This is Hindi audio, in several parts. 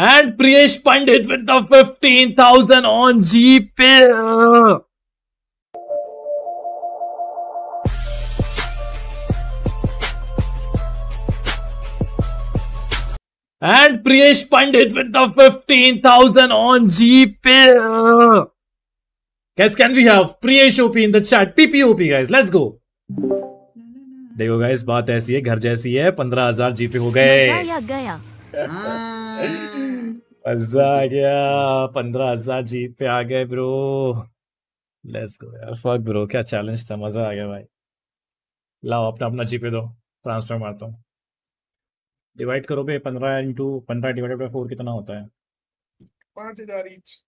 And Priyesh Pandit with the fifteen thousand on GPay and Priyesh Pandit with the fifteen thousand on GPay कैस can we have Priyesh OP in the chat PP OP guys let's go देखो गाइस बात ऐसी है घर जैसी है पंद्रह हजार जीपी हो गए गया, गया। मजा आ गया पंद्रह हजार जीत पे आ गए ब्रो लेट्स गो यार फक ब्रो क्या चैलेंज था मजा आ गया भाई लाओ अपना अपना जीपे दो ट्रांसफर मारता हूँ डिवाइड करो पे पंद्रह इंटू पंद्रह डिवाइडेड बाई फोर कितना होता है पाँच हजार ईच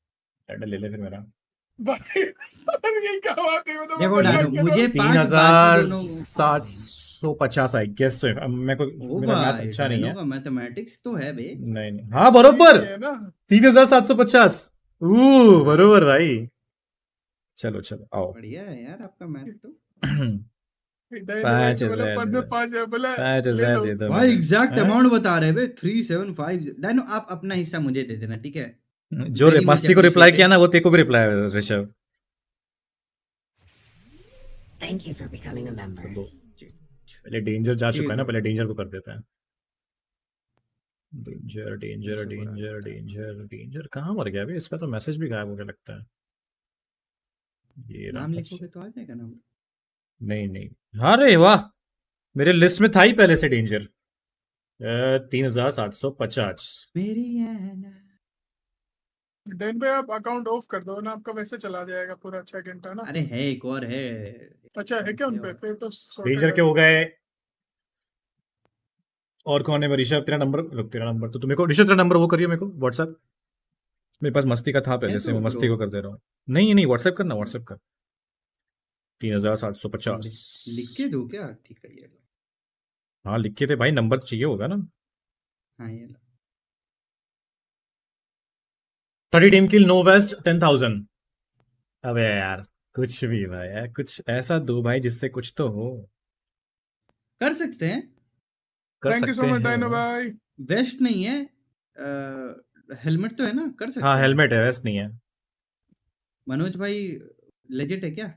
ले ले फिर मेरा भाई ये क्या बात है मतलब देखो मुझे पाँच तो हजार सात 150 आई गेस को मेरा मैथ्स अच्छा नहीं है मैथमेटिक्स तो है बे नहीं नहीं हाँ, बरोबर बरोबर भाई चलो चलो आओ बढ़िया है यार आपका मैथ तो डायनो तो हाँ? आप अपना हिस्सा मुझे दे देना ठीक है जो मस्ती को रिप्लाई किया ना वो भी रिप्लाई ऋषभ पहले डेंजर जा चुका है ना पहले डेंजर को कर देता है danger danger danger danger danger कहाँ मर गया अभी इसका तो मैसेज भी गायब हो गया लगता है ये नाम लिखोगे तो आ जाएगा ना नहीं नहीं हाँ रे वाह मेरे लिस्ट में था ही पहले से डेंजर तीन हजार सात सौ पचास मेरी है ना डेन पे आप अकाउंट ऑफ कर दो ना आपका वैसे चला जाएगा पूरा छह घंटा ना अरे है एक और है अच्छा है क्या उनपे फिर तो रेंजर के हो गए और कौन है ऋषभ तेरा नंबर रुक तेरा नंबर तो तुम्हें को ऋषभ तेरा नंबर वो करियो मेरे को व्हाट्सएप मेरे पास मस्ती का था पहले से मैं मस्ती को कर दे रहा हूँ नहीं नहीं व्हाट्सएप करना व्हाट्सएप कर तीन हजार सात सौ पचास लिख के दो क्या ठीक है ये हाँ के थे भाई नंबर चाहिए होगा ना हाँ ये thirty team kill no waste ten thousand अब यार कुछ भी भाई यार कुछ ऐसा दो भाई जिससे कुछ तो हो कर सकते हैं कर Thank सकते so much, हैं भाई वेस्ट नहीं है हेलमेट तो है ना कर सकते हाँ हेलमेट है वेस्ट नहीं है मनोज भाई लेजेट है क्या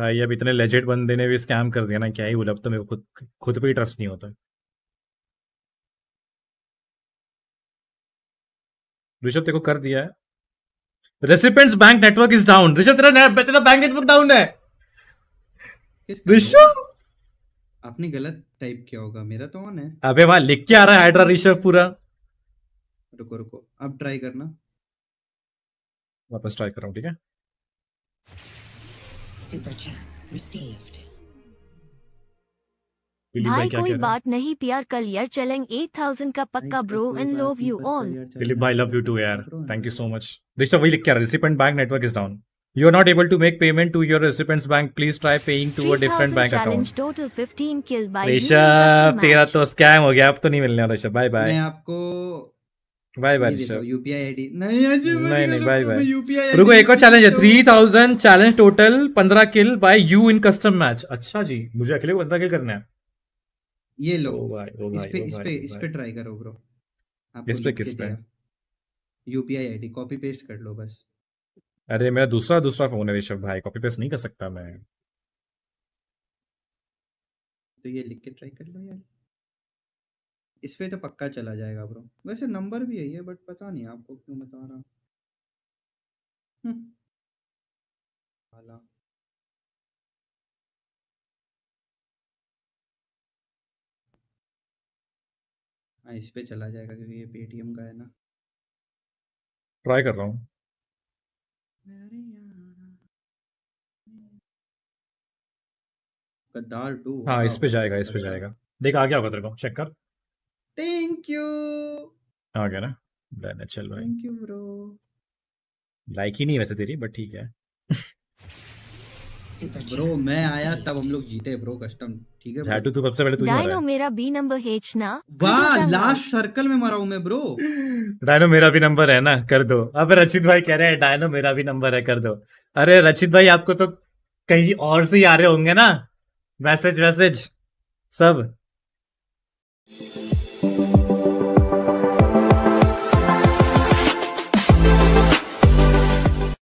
भाई अब इतने लेजेट बंदे ने भी स्कैम कर दिया ना क्या ही बोला अब तो मेरे को खुद खुद पे ही ट्रस्ट नहीं होता है ऋषभ तेरे को कर दिया है recipient's bank network is down Rishabh तेरा तेरा बैंक नेटवर्क डाउन है ऋषभ आपने गलत टाइप किया होगा मेरा तो ऑन है अबे वाह लिख के आ रहा है हाइड्रा ऋषभ पूरा रुको रुको अब ट्राई करना वापस ट्राई कर रहा हूं ठीक है सुपर चैट रिसीव्ड भाई, क्या कोई क्या बात नहीं प्यार कल यार चलेंगे एट थाउजेंड का पक्का bro and love you all Dilip भाई लव यू टू यार thank you so much Disha वही लिख क्या recipient bank network is down You are not able to make payment to your recipient's bank. Please try paying to a different bank account. Total 15 kill by Rishabh तेरा तो स्कैम हो गया अब तो नहीं मिलने वाला ऋषभ बाय बाय मैं आपको bye bye Rishabh UPI ID नहीं नहीं नहीं बाय बाय रुको एक और चैलेंज है 3000 challenge total 15 kill by you in custom match अच्छा जी मुझे अकेले को 15 किल करना है ये लो ओ भाई ओ भाई इस पे इस पे ट्राई करो ब्रो इस पे किस पे यूपीआई आईडी कॉपी पेस्ट कर लो बस अरे मेरा दूसरा दूसरा फोन है ऋषभ भाई कॉपी पेस्ट नहीं कर सकता मैं तो ये लिख के ट्राई कर लो यार इस पे तो पक्का चला जाएगा ब्रो वैसे नंबर भी है ये बट पता नहीं आपको क्यों बता रहा हूं हम्म। हाला हाँ इस पे चला जाएगा क्योंकि ये पेटीएम का है ना ट्राई कर रहा हूँ गद्दार टू हाँ इस पे जाएगा इस पे जाएगा देख आ गया होगा तेरे को चेक कर थैंक यू आ गया ना चल भाई थैंक यू ब्रो लाइक ही नहीं वैसे तेरी बट ठीक है ब्रो मैं आया तब हम लोग जीते ब्रो कस्टम ठीक है झाटू तू सबसे पहले तू ही डायनो मेरा बी नंबर है ना वाह लास्ट सर्कल में मरा हूं मैं ब्रो डायनो मेरा भी नंबर है ना कर दो अबे रचित भाई कह रहे हैं डायनो मेरा भी नंबर है कर दो अरे रचित भाई आपको तो कहीं और से ही आ रहे होंगे ना मैसेज वैसेज सब